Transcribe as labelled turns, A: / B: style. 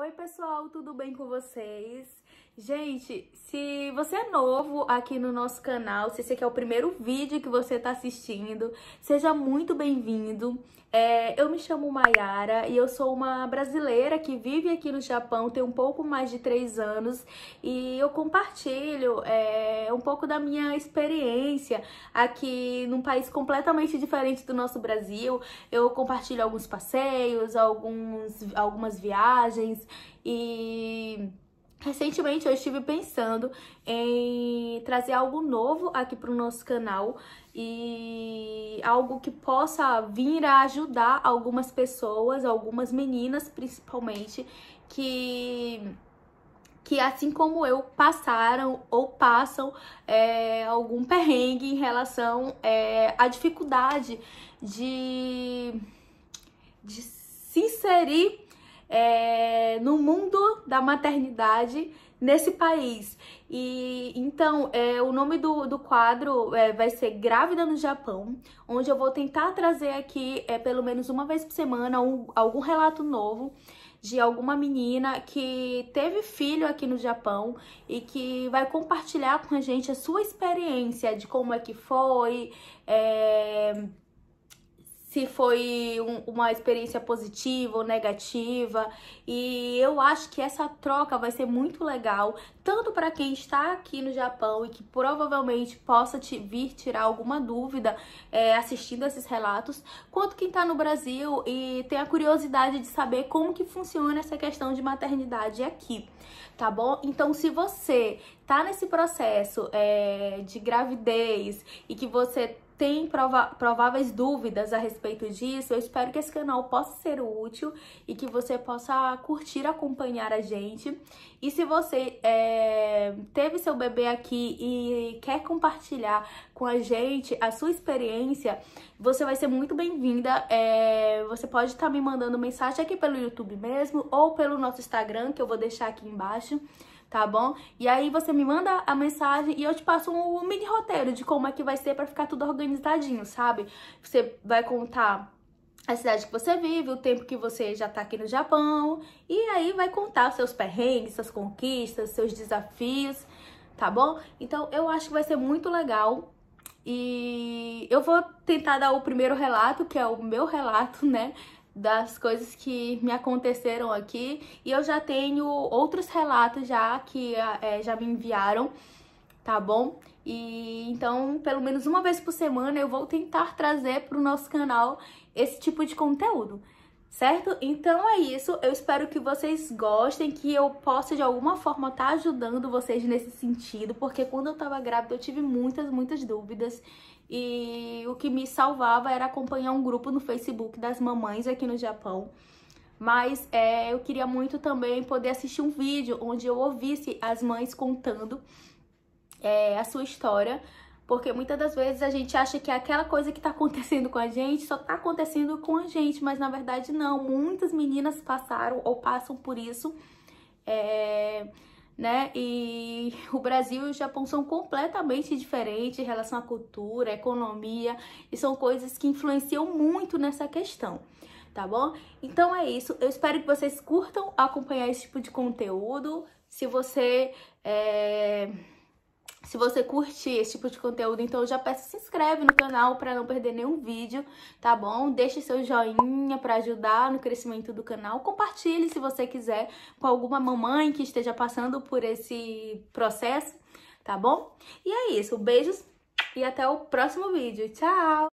A: Oi pessoal, tudo bem com vocês? Gente, se você é novo aqui no nosso canal, se esse aqui é o primeiro vídeo que você está assistindo, seja muito bem-vindo. É, eu me chamo Mayara e eu sou uma brasileira que vive aqui no Japão, tem um pouco mais de três anos e eu compartilho é, um pouco da minha experiência aqui num país completamente diferente do nosso Brasil. Eu compartilho alguns passeios, alguns, algumas viagens e Recentemente eu estive pensando em trazer algo novo aqui para o nosso canal e algo que possa vir a ajudar algumas pessoas, algumas meninas principalmente, que que assim como eu passaram ou passam é, algum perrengue em relação é, à dificuldade de, de se inserir é, no mundo da maternidade nesse país. E então é, o nome do, do quadro é, vai ser Grávida no Japão, onde eu vou tentar trazer aqui é, pelo menos uma vez por semana um, algum relato novo de alguma menina que teve filho aqui no Japão e que vai compartilhar com a gente a sua experiência de como é que foi. É se foi um, uma experiência positiva ou negativa. E eu acho que essa troca vai ser muito legal, tanto para quem está aqui no Japão e que provavelmente possa te, vir tirar alguma dúvida é, assistindo esses relatos, quanto quem está no Brasil e tem a curiosidade de saber como que funciona essa questão de maternidade aqui, tá bom? Então, se você tá nesse processo é, de gravidez e que você tem prova prováveis dúvidas a respeito disso, eu espero que esse canal possa ser útil e que você possa curtir acompanhar a gente. E se você é, teve seu bebê aqui e quer compartilhar com a gente a sua experiência, você vai ser muito bem-vinda. É, você pode estar tá me mandando mensagem aqui pelo YouTube mesmo ou pelo nosso Instagram, que eu vou deixar aqui embaixo tá bom? E aí você me manda a mensagem e eu te passo um mini roteiro de como é que vai ser para ficar tudo organizadinho, sabe? Você vai contar a cidade que você vive, o tempo que você já tá aqui no Japão, e aí vai contar os seus perrengues, suas conquistas, seus desafios, tá bom? Então eu acho que vai ser muito legal e eu vou tentar dar o primeiro relato, que é o meu relato, né? das coisas que me aconteceram aqui e eu já tenho outros relatos já que é, já me enviaram, tá bom? E então, pelo menos uma vez por semana eu vou tentar trazer para o nosso canal esse tipo de conteúdo certo? Então é isso, eu espero que vocês gostem, que eu possa de alguma forma estar tá ajudando vocês nesse sentido, porque quando eu tava grávida eu tive muitas, muitas dúvidas e o que me salvava era acompanhar um grupo no Facebook das mamães aqui no Japão. Mas é, eu queria muito também poder assistir um vídeo onde eu ouvisse as mães contando é, a sua história, porque muitas das vezes a gente acha que é aquela coisa que tá acontecendo com a gente só tá acontecendo com a gente, mas na verdade não. Muitas meninas passaram ou passam por isso. É, né? E o Brasil e o Japão são completamente diferentes em relação à cultura, à economia, e são coisas que influenciam muito nessa questão tá bom? Então é isso. Eu espero que vocês curtam acompanhar esse tipo de conteúdo. Se você é, se você curtir esse tipo de conteúdo, então já peço, se inscreve no canal para não perder nenhum vídeo, tá bom? Deixe seu joinha para ajudar no crescimento do canal. Compartilhe, se você quiser, com alguma mamãe que esteja passando por esse processo, tá bom? E é isso, beijos e até o próximo vídeo. Tchau!